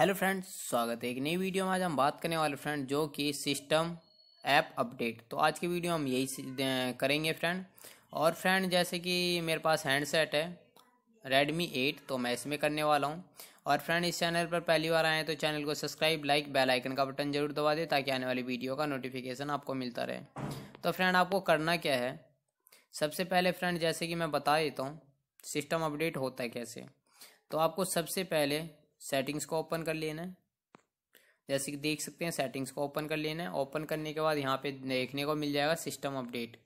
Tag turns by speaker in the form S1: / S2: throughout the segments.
S1: hello friends स्वागत है एक नई वीडियो में आज हम बात करने वाले फ्रेंड जो कि सिस्टम ऐप अपडेट तो आज की वीडियो हम यही करेंगे फ्रेंड और फ्रेंड जैसे कि मेरे पास हैंडसेट है रेडमी एट तो मैं इसमें करने वाला हूँ और फ्रेंड इस चैनल पर पहली बार आए तो चैनल को सब्सक्राइब लाइक बेल आइकन का बटन जरूर दबा दें ताकि आने वाली वीडियो का नोटिफिकेशन आपको मिलता रहे तो फ्रेंड आपको करना क्या है सबसे पहले फ्रेंड जैसे कि मैं बता देता हूँ सिस्टम अपडेट होता है कैसे तो आपको सबसे पहले सेटिंग्स को ओपन कर लेना है जैसे कि देख सकते हैं सेटिंग्स को ओपन कर लेना है ओपन करने के बाद यहाँ पे देखने को मिल जाएगा सिस्टम अपडेट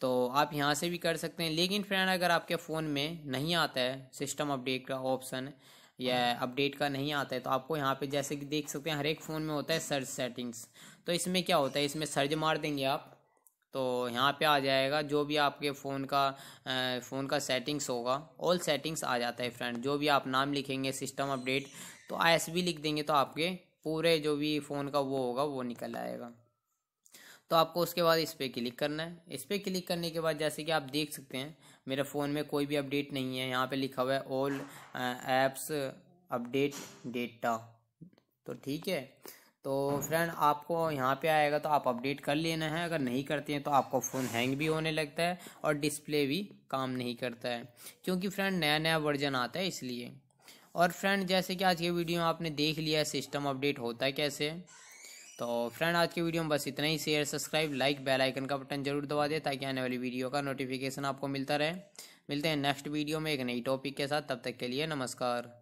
S1: तो आप यहाँ से भी कर सकते हैं लेकिन फ्रेंड अगर आपके फ़ोन में नहीं आता है सिस्टम अपडेट का ऑप्शन या अपडेट का नहीं आता है तो आपको यहाँ पे जैसे कि देख सकते हैं हर एक फ़ोन में होता है सर्च सेटिंग्स तो इसमें क्या होता है इसमें सर्च मार देंगे आप तो यहाँ पे आ जाएगा जो भी आपके फ़ोन का फ़ोन का सेटिंग्स होगा ऑल सेटिंग्स आ जाता है फ्रेंड जो भी आप नाम लिखेंगे सिस्टम अपडेट तो आई लिख देंगे तो आपके पूरे जो भी फ़ोन का वो होगा वो निकल आएगा तो आपको उसके बाद इस पर क्लिक करना है इस पर क्लिक करने के बाद जैसे कि आप देख सकते हैं मेरे फ़ोन में कोई भी अपडेट नहीं है यहाँ पे लिखा हुआ है ऑल ऐप्स अपडेट डेटा तो ठीक है तो फ्रेंड आपको यहाँ पे आएगा तो आप अपडेट कर लेना है अगर नहीं करते हैं तो आपको फ़ोन हैंग भी होने लगता है और डिस्प्ले भी काम नहीं करता है क्योंकि फ्रेंड नया नया वर्जन आता है इसलिए और फ्रेंड जैसे कि आज के वीडियो में आपने देख लिया है सिस्टम अपडेट होता है कैसे तो फ्रेंड आज के वीडियो में बस इतना ही share subscribe like bell icon का बटन जरूर दबा दें ताकि आने वाली वीडियो का नोटिफिकेशन आपको मिलता रहे मिलते हैं नेक्स्ट वीडियो में एक नई टॉपिक के साथ तब तक के लिए नमस्कार